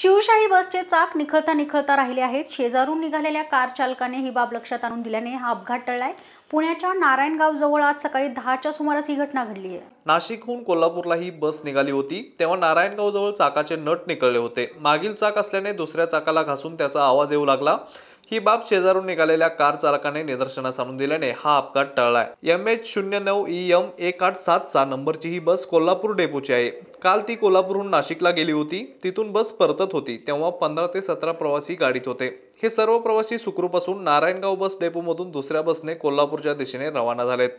शिवशाही बसचे चाक निखळता निखळता राहिले आहेत शेजारून निघालेल्या कार चालकाने ही बाब लक्षात आणून दिल्याने हा अपघात टळलाय पुण्याच्या नारायणगाव जवळ आज सकाळी दहाच्या सुमारास ही घटना घडली आहे नाशिकहून कोल्हापूरला ही बस निघाली होती तेव्हा नारायणगाव जवळ चाकाचे नट निकळले होते मागील चाक असल्याने दुसऱ्या चाकाला घासून त्याचा आवाज येऊ लागला ही बाब शेजारून निघालेल्या कार चालकाने निदर्शनास आणून दिल्याने हा अपघात टळलाय एम एच शून्य नऊ ई e एम एक आठ सात सहा नंबरची ही बस कोल्हापूर डेपोची आहे काल ती कोल्हापूरहून नाशिकला गेली होती तिथून बस परतत होती तेव्हा पंधरा ते सतरा प्रवासी गाडीत होते हे सर्व प्रवासी सुखरूप असून नारायणगाव बस डेपोमधून दुसऱ्या बसने कोल्हापूरच्या दिशेने रवाना झालेत